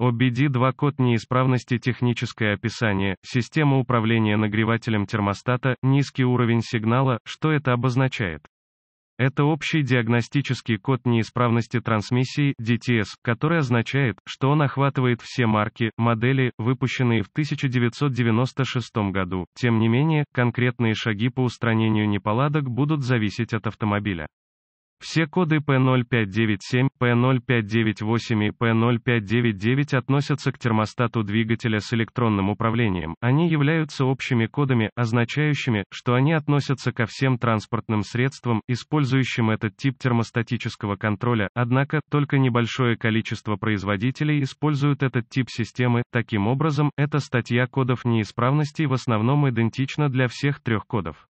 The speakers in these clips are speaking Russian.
OBD2 код неисправности техническое описание, система управления нагревателем термостата, низкий уровень сигнала, что это обозначает? Это общий диагностический код неисправности трансмиссии DTS, который означает, что он охватывает все марки, модели, выпущенные в 1996 году. Тем не менее, конкретные шаги по устранению неполадок будут зависеть от автомобиля. Все коды P0597, P0598 и P0599 относятся к термостату двигателя с электронным управлением. Они являются общими кодами, означающими, что они относятся ко всем транспортным средствам, использующим этот тип термостатического контроля. Однако, только небольшое количество производителей используют этот тип системы. Таким образом, эта статья кодов неисправностей в основном идентична для всех трех кодов.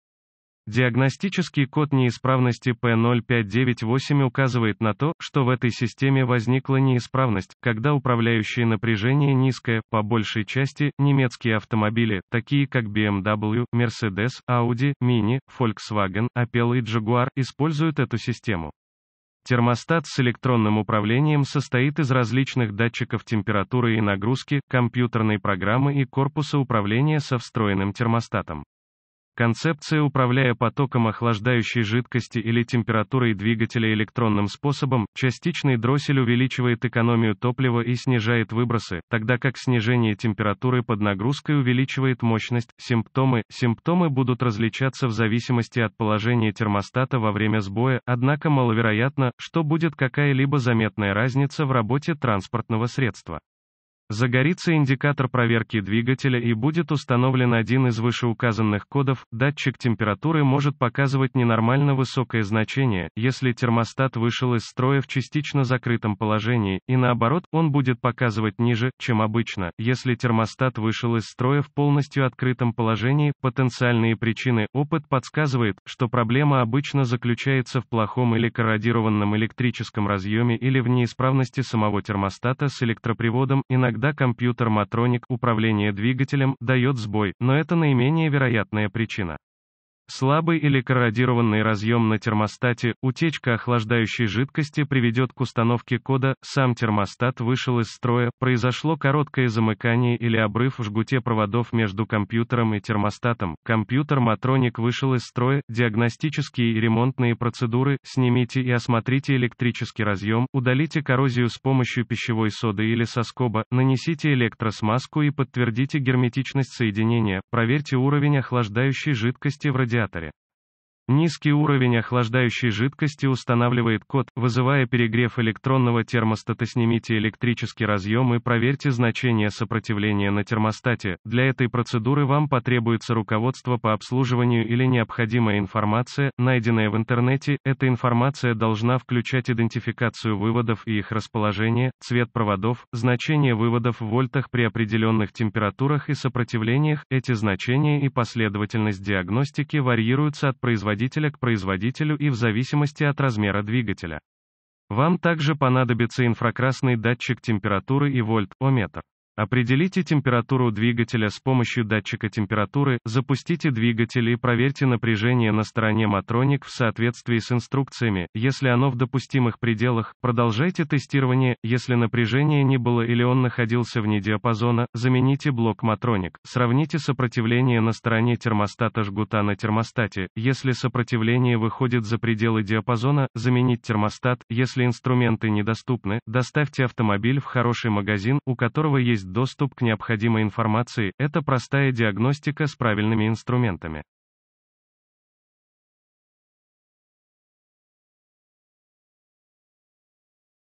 Диагностический код неисправности P0598 указывает на то, что в этой системе возникла неисправность, когда управляющее напряжение низкое, по большей части, немецкие автомобили, такие как BMW, Mercedes, Audi, Mini, Volkswagen, Opel и Jaguar, используют эту систему. Термостат с электронным управлением состоит из различных датчиков температуры и нагрузки, компьютерной программы и корпуса управления со встроенным термостатом. Концепция, управляя потоком охлаждающей жидкости или температурой двигателя электронным способом, частичный дроссель увеличивает экономию топлива и снижает выбросы, тогда как снижение температуры под нагрузкой увеличивает мощность. Симптомы Симптомы будут различаться в зависимости от положения термостата во время сбоя, однако маловероятно, что будет какая-либо заметная разница в работе транспортного средства. Загорится индикатор проверки двигателя и будет установлен один из вышеуказанных кодов, датчик температуры может показывать ненормально высокое значение, если термостат вышел из строя в частично закрытом положении, и наоборот, он будет показывать ниже, чем обычно, если термостат вышел из строя в полностью открытом положении, потенциальные причины, опыт подсказывает, что проблема обычно заключается в плохом или корродированном электрическом разъеме или в неисправности самого термостата с электроприводом, иногда Иногда компьютер-матроник управление двигателем дает сбой, но это наименее вероятная причина. Слабый или корродированный разъем на термостате, утечка охлаждающей жидкости приведет к установке кода, сам термостат вышел из строя, произошло короткое замыкание или обрыв в жгуте проводов между компьютером и термостатом, компьютер Матроник вышел из строя, диагностические и ремонтные процедуры, снимите и осмотрите электрический разъем, удалите коррозию с помощью пищевой соды или соскоба, нанесите электросмазку и подтвердите герметичность соединения, проверьте уровень охлаждающей жидкости в радиации радиаторе. Низкий уровень охлаждающей жидкости устанавливает код, вызывая перегрев электронного термостата. Снимите электрический разъем и проверьте значение сопротивления на термостате. Для этой процедуры вам потребуется руководство по обслуживанию или необходимая информация, найденная в интернете. Эта информация должна включать идентификацию выводов и их расположение, цвет проводов, значение выводов в вольтах при определенных температурах и сопротивлениях. Эти значения и последовательность диагностики варьируются от производителя производителя к производителю и в зависимости от размера двигателя. Вам также понадобится инфракрасный датчик температуры и вольт-ометр. Определите температуру двигателя с помощью датчика температуры, запустите двигатель и проверьте напряжение на стороне Матроник в соответствии с инструкциями, если оно в допустимых пределах, продолжайте тестирование, если напряжение не было или он находился вне диапазона, замените блок Матроник, сравните сопротивление на стороне термостата жгута на термостате, если сопротивление выходит за пределы диапазона, заменить термостат, если инструменты недоступны, доставьте автомобиль в хороший магазин, у которого есть доступ к необходимой информации – это простая диагностика с правильными инструментами.